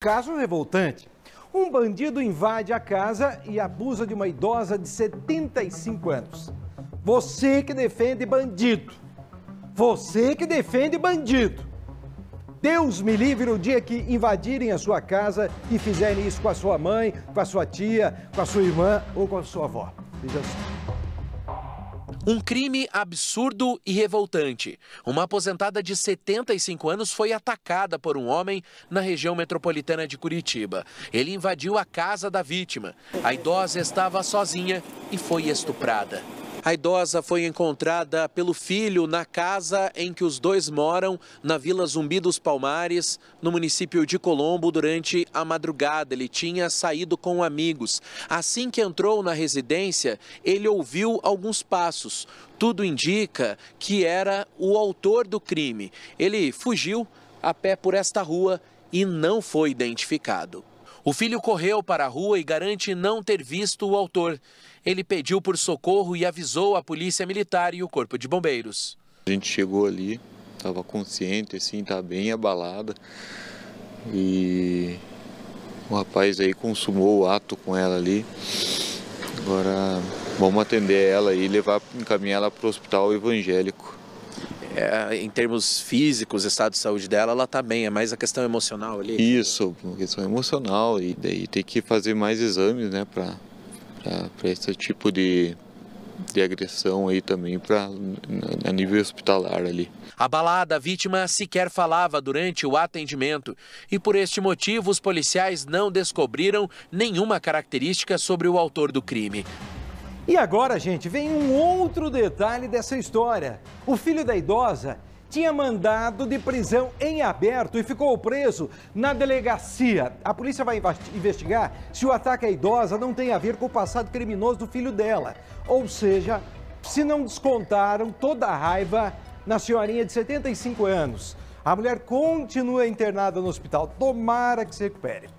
Caso revoltante. Um bandido invade a casa e abusa de uma idosa de 75 anos. Você que defende bandido. Você que defende bandido. Deus me livre no dia que invadirem a sua casa e fizerem isso com a sua mãe, com a sua tia, com a sua irmã ou com a sua avó. Veja só. Um crime absurdo e revoltante. Uma aposentada de 75 anos foi atacada por um homem na região metropolitana de Curitiba. Ele invadiu a casa da vítima. A idosa estava sozinha e foi estuprada. A idosa foi encontrada pelo filho na casa em que os dois moram, na Vila Zumbi dos Palmares, no município de Colombo, durante a madrugada. Ele tinha saído com amigos. Assim que entrou na residência, ele ouviu alguns passos. Tudo indica que era o autor do crime. Ele fugiu a pé por esta rua e não foi identificado. O filho correu para a rua e garante não ter visto o autor. Ele pediu por socorro e avisou a polícia militar e o corpo de bombeiros. A gente chegou ali, estava consciente, assim, estava tá bem abalada. E o rapaz aí consumou o ato com ela ali. Agora vamos atender ela e levar, encaminhar ela para o hospital evangélico é, em termos físicos, estado de saúde dela, ela está bem, é mais a questão emocional ali? Isso, questão emocional, e daí tem que fazer mais exames, né, para esse tipo de, de agressão aí também para a nível hospitalar ali. Abalada, a vítima sequer falava durante o atendimento e por este motivo os policiais não descobriram nenhuma característica sobre o autor do crime. E agora, gente, vem um outro detalhe dessa história. O filho da idosa tinha mandado de prisão em aberto e ficou preso na delegacia. A polícia vai investigar se o ataque à idosa não tem a ver com o passado criminoso do filho dela. Ou seja, se não descontaram toda a raiva na senhorinha de 75 anos. A mulher continua internada no hospital. Tomara que se recupere.